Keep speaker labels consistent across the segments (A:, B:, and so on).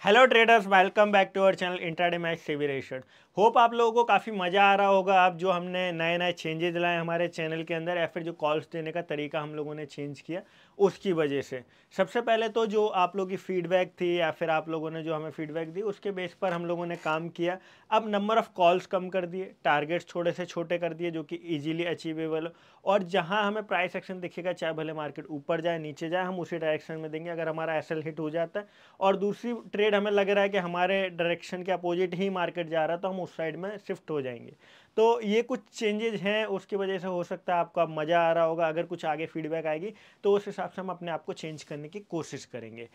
A: Hello traders, welcome back to our channel Intraday Max TV Ratio. Hope आप लोगों को काफ़ी मज़ा आ रहा होगा अब जो हमने नए नए चेंजेज लाए हमारे चैनल के अंदर या फिर जो कॉल्स देने का तरीका हम लोगों ने चेंज किया उसकी वजह से सबसे पहले तो जो आप लोगों की फ़ीडबैक थी या फिर आप लोगों ने जो हमें फ़ीडबैक दी उसके बेस पर हम लोगों ने काम किया अब नंबर ऑफ़ कॉल्स कम कर दिए टारगेट्स छोटे से छोटे कर दिए जो कि ईजिली अचीवेबल हो और जहाँ हमें प्राइस एक्शन दिखेगा चाहे भले मार्केट ऊपर जाए नीचे जाए हम उसी डायरेक्शन में देंगे अगर हमारा एस हिट हो जाता है और दूसरी ट्रेड हमें लग रहा है कि हमारे डायरेक्शन के अपोजिट ही मार्केट जा रहा है तो हम उस साइड में शिफ्ट हो जाएंगे तो ये कुछ चेंजेज हैं उसकी वजह से हो सकता है आपको अब मज़ा आ रहा होगा अगर कुछ आगे फीडबैक आएगी तो उस हिसाब से हम अपने आप को चेंज करने की कोशिश करेंगे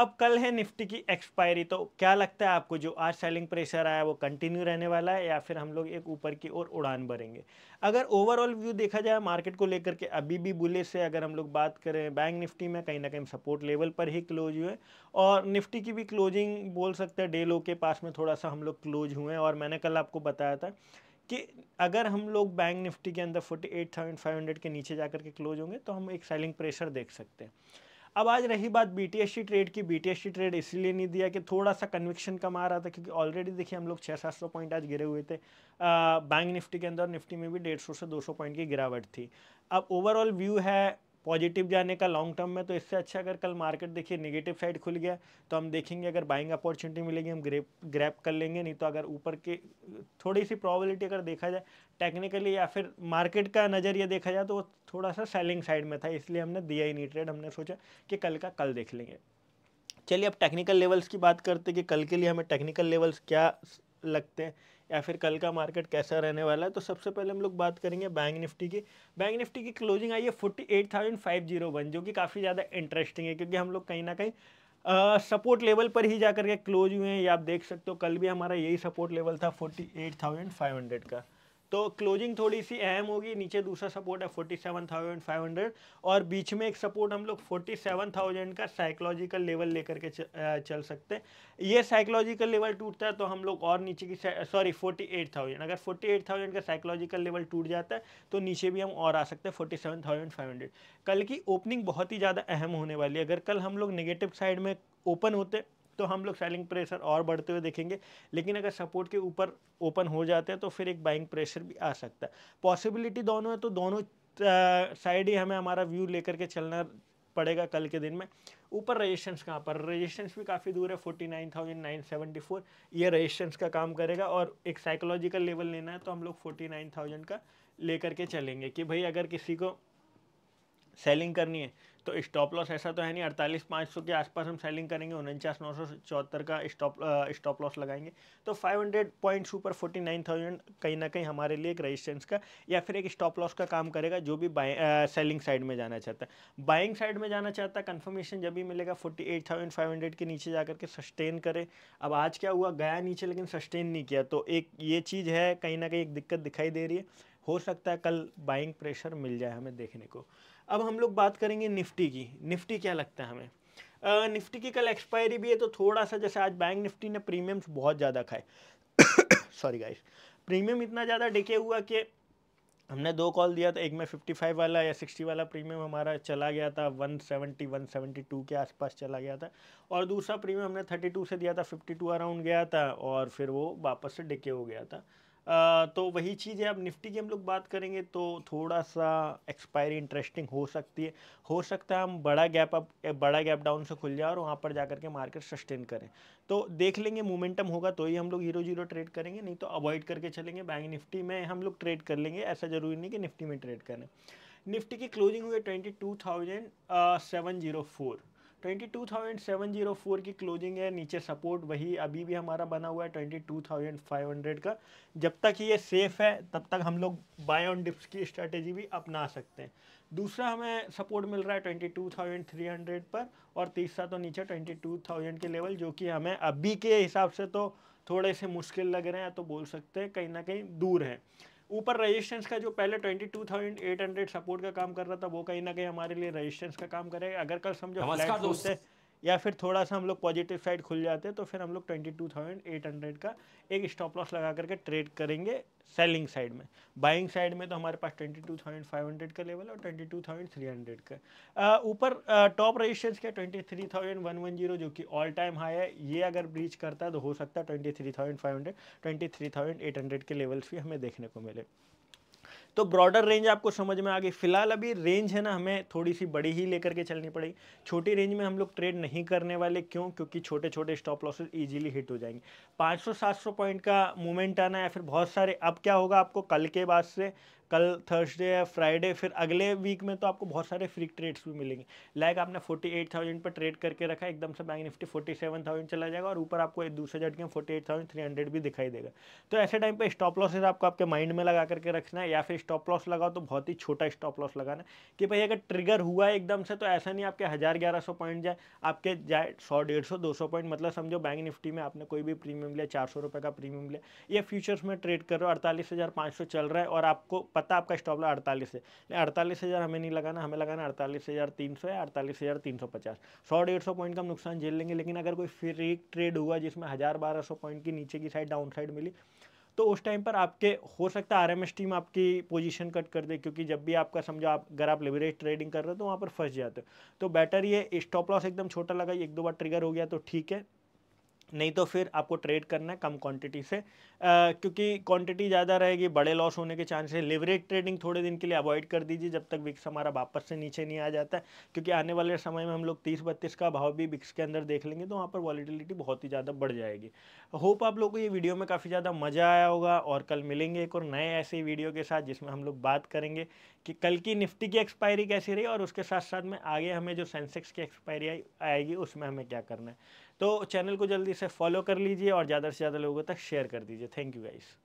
A: अब कल है निफ्टी की एक्सपायरी तो क्या लगता है आपको जो आज सेलिंग प्रेशर आया वो कंटिन्यू रहने वाला है या फिर हम लोग एक ऊपर की ओर उड़ान भरेंगे अगर ओवरऑल व्यू देखा जाए मार्केट को लेकर के अभी भी बुले से अगर हम लोग बात करें बैंक निफ्टी में कहीं ना कहीं सपोर्ट लेवल पर ही क्लोज हुए और निफ्टी की भी क्लोजिंग बोल सकते हैं डे लो के पास में थोड़ा सा हम लोग क्लोज हुए और मैंने कल आपको बताया था कि अगर हम लोग बैंक निफ्टी के अंदर forty eight thousand five hundred के नीचे जा के क्लोज होंगे तो हम एक सेलिंग प्रेशर देख सकते हैं अब आज रही बात बी ट्रेड की बी ट्रेड इसीलिए नहीं दिया कि थोड़ा सा कन्विक्शन कम आ रहा था क्योंकि ऑलरेडी देखिए हम लोग छः सात सौ पॉइंट आज गिरे हुए थे बैंक निफ्टी के अंदर निफ्टी में भी डेढ़ सौ से दो सौ पॉइंट की गिरावट थी अब ओवरऑल व्यू है पॉजिटिव जाने का लॉन्ग टर्म में तो इससे अच्छा अगर कल मार्केट देखिए नेगेटिव साइड खुल गया तो हम देखेंगे अगर बाइंग अपॉर्चुनिटी मिलेगी हम ग्रेप ग्रैप कर लेंगे नहीं तो अगर ऊपर के थोड़ी सी प्रोबेबिलिटी अगर देखा जाए टेक्निकली या फिर मार्केट का नज़रिया देखा जाए तो वो थोड़ा सा सेलिंग साइड में था इसलिए हमने दिया ही नहीं ट्रेड हमने सोचा कि कल का कल देख लेंगे चलिए अब टेक्निकल लेवल्स की बात करते कि कल के लिए हमें टेक्निकल लेवल्स क्या लगते हैं या फिर कल का मार्केट कैसा रहने वाला है तो सबसे पहले हम लोग बात करेंगे बैंक निफ्टी की बैंक निफ्टी की क्लोजिंग आई है forty eight thousand five zero one जो कि काफ़ी ज़्यादा इंटरेस्टिंग है क्योंकि हम लोग कहीं ना कहीं सपोर्ट लेवल पर ही जा करके क्लोज हुए हैं या आप देख सकते हो कल भी हमारा यही सपोर्ट लेवल था forty eight thousand five hundred का तो क्लोजिंग थोड़ी सी अहम होगी नीचे दूसरा सपोर्ट है 47,500 और बीच में एक सपोर्ट हम लोग 47,000 का साइकोलॉजिकल लेवल लेकर के चल सकते हैं ये साइकोलॉजिकल लेवल टूटता है तो हम लोग और नीचे की सॉरी 48,000 अगर 48,000 का साइकोलॉजिकल लेवल टूट जाता है तो नीचे भी हम और आ सकते हैं हंड्रेड कल की ओपनिंग बहुत ही ज़्यादा अहम होने वाली है अगर कल हम लोग नेगेटिव साइड में ओपन होते तो हम लोग सेलिंग प्रेशर और बढ़ते हुए देखेंगे लेकिन अगर सपोर्ट के ऊपर ओपन हो जाते हैं तो फिर एक बाइंग प्रेशर भी आ सकता है पॉसिबिलिटी दोनों है तो दोनों साइड ही हमें हमारा व्यू लेकर के चलना पड़ेगा कल के दिन में ऊपर रजिस्टेंस कहाँ पर रजिस्टेंस भी काफ़ी दूर है forty nine thousand nine seventy four ये रजिस्टेंस का काम करेगा और एक साइकोलॉजिकल लेवल लेना है तो हम लोग फोर्टी नाइन थाउजेंड का लेकर के चलेंगे कि भाई अगर किसी को सेलिंग करनी है तो स्टॉप लॉस ऐसा तो है नहीं अड़तालीस पाँच सौ के आसपास हम सेलिंग करेंगे उनचास नौ सौ चौहत्तर का स्टॉप स्टॉप लॉस लगाएंगे तो फाइव हंड्रेड पॉइंट्स ऊपर फोर्टी नाइन थाउजेंड कहीं ना कहीं हमारे लिए एक रेजिस्टेंस का या फिर एक स्टॉप लॉस का काम करेगा जो भी बाइ सेलिंग साइड में जाना चाहता है बाइंग साइड में जाना चाहता है कन्फर्मेशन जब भी मिलेगा forty eight thousand five hundred के नीचे जा करके सस्टेन करें अब आज क्या हुआ गया नीचे लेकिन सस्टेन नहीं किया तो एक ये चीज़ है कहीं ना कहीं एक दिक्कत दिखाई दे रही है हो सकता है कल बाइंग प्रेशर मिल जाए हमें देखने को अब हम लोग बात करेंगे निफ्टी की निफ्टी क्या लगता है हमें निफ्टी की कल एक्सपायरी भी है तो थोड़ा सा जैसे आज बैंक निफ्टी ने प्रीमियम्स बहुत ज़्यादा खाए सॉरी गाइस प्रीमियम इतना ज़्यादा डिके हुआ कि हमने दो कॉल दिया था एक में 55 वाला या 60 वाला प्रीमियम हमारा चला गया था 170 172 के आसपास चला गया था और दूसरा प्रीमियम हमने 32 से दिया था 52 अराउंड गया था और फिर वो वापस से डिके हो गया था तो वही चीज़ है अब निफ्टी की हम लोग बात करेंगे तो थोड़ा सा एक्सपायरी इंटरेस्टिंग हो सकती है हो सकता है हम बड़ा गैप अप बड़ा गैप डाउन से खुल जाए और वहाँ पर जा करके मार्केट सस्टेन करें तो देख लेंगे मोमेंटम होगा तो ही हम लोग हीरो जीरो ट्रेड करेंगे नहीं तो अवॉइड करके चलेंगे बैंक निफ्टी में हम लोग ट्रेड कर लेंगे ऐसा ज़रूरी नहीं कि निफ्टी में ट्रेड करें निफ्टी की क्लोजिंग हुई twenty two thousand seven zero four 22,704 की क्लोजिंग है नीचे सपोर्ट वही अभी भी हमारा बना हुआ है 22,500 का जब तक ये सेफ है तब तक हम लोग बाय ऑन डिप्स की स्ट्रेटेजी भी अपना सकते हैं दूसरा हमें सपोर्ट मिल रहा है 22,300 पर और तीसरा तो नीचे 22,000 के लेवल जो कि हमें अभी के हिसाब से तो थोड़े से मुश्किल लग रहे हैं तो बोल सकते हैं कहीं ना कहीं दूर है ऊपर रजिस्टेंस का जो पहले twenty two thousand eight hundred support का काम कर रहा था वो कहीं ना कहीं हमारे लिए रजिस्टेंस का काम करेगा अगर कल समझो नमस्कार या फिर थोड़ा सा हम लोग पॉजिटिव साइड खुल जाते हैं तो फिर हम लोग twenty two thousand eight hundred का एक स्टॉप लॉस लगा करके ट्रेड करेंगे सेलिंग साइड में बाइंग साइड में तो हमारे पास twenty two thousand five hundred का लेवल और twenty two thousand three hundred का ऊपर टॉप रजिस्टेंस क्या twenty three thousand one one zero जो कि ऑल टाइम हाई है ये अगर ब्रीच करता है तो हो सकता है twenty three thousand five hundred twenty three thousand eight hundred के लेवल्स भी हमें देखने को मिले तो ब्रॉडर रेंज आपको समझ में आ गई फिलहाल अभी रेंज है ना हमें थोड़ी सी बड़ी ही लेकर के चलनी पड़ेगी छोटी रेंज में हम लोग ट्रेड नहीं करने वाले क्यों क्योंकि छोटे छोटे स्टॉप लॉसेज ईजिली हिट हो जाएंगे 500-700 पॉइंट का मूवमेंट आना या फिर बहुत सारे अब क्या होगा आपको कल के बाद से कल थर्सडे है फ्राइडे फिर अगले वीक में तो आपको बहुत सारे फ्री ट्रेड्स भी मिलेंगे लाइक आपने फोर्टी एट थाउजेंड पर ट्रेड करके रखा एकदम से bank Nifty forty seven thousand चला जाएगा और ऊपर आपको एक दूसरे झटके में forty eight thousand three hundred भी दिखाई देगा तो ऐसे टाइम पर स्टॉप लॉसेज आपको आपके माइंड में लगा करके रखना है या फिर स्टॉप लॉस लगाओ तो बहुत ही छोटा स्टॉप लॉस लगाना कि भाई अगर ट्रिगर हुआ है एकदम से तो ऐसा नहीं आपके हज़ार ग्यारह सौ पॉइंट जाए आपके जाए सौ डेढ़ सौ दो सौ पॉइंट मतलब समझो बैंक निफ्टी में आपने कोई भी प्रीमियम लिया चार सौ रुपये का प्रीमियम लिया या फ्यूचर्स में ट्रेड कर रहे हो अड़तालीस हज़ार पाँच सौ चल रहा है और आपको पता आपका स्टॉप लॉस अड़तालीस है अड़तालीस हज़ार हमें नहीं लगाना हमें लगाना अड़तालीस हज़ार तीन सौ या अड़तालीस हज़ार तीन सौ पचास सौ डेढ़ सौ पॉइंट का हम नुकसान झेल लेंगे लेकिन अगर कोई फ्री ट्रेड हुआ जिसमें हज़ार बारह सौ पॉइंट की नीचे की साइड डाउन साइड मिली तो उस टाइम पर आपके हो सकता है आर टीम आपकी पोजीशन कट कर दे क्योंकि जब भी आपका समझो आप अगर आप लिवरेज ट्रेडिंग कर रहे हो तो वहाँ पर फंस जाते हो तो बेटर ये स्टॉप लॉस एकदम छोटा लगा एक दो बार ट्रिगर हो गया तो ठीक है नहीं तो फिर आपको ट्रेड करना है कम क्वांटिटी से आ, क्योंकि क्वांटिटी ज़्यादा रहेगी बड़े लॉस होने के चांस है लिवरेज ट्रेडिंग थोड़े दिन के लिए अवॉइड कर दीजिए जब तक विक्स हमारा वापस से नीचे नहीं आ जाता है क्योंकि आने वाले समय में हम लोग तीस बत्तीस का भाव भी विक्स के अंदर देख लेंगे तो वहाँ पर वॉलीडिलिटी बहुत ही ज़्यादा बढ़ जाएगी होप आप लोग को ये वीडियो में काफ़ी ज़्यादा मज़ा आया होगा और कल मिलेंगे एक और नए ऐसे वीडियो के साथ जिसमें हम लोग बात करेंगे कि कल की निफ्टी की एक्सपायरी कैसी रही और उसके साथ साथ में आगे हमें जो सेंसेक्स की एक्सपायरी आएगी उसमें हमें क्या करना है तो चैनल को जल्दी से फॉलो कर लीजिए और ज़्यादा से ज़्यादा लोगों तक शेयर कर दीजिए थैंक यू गाइस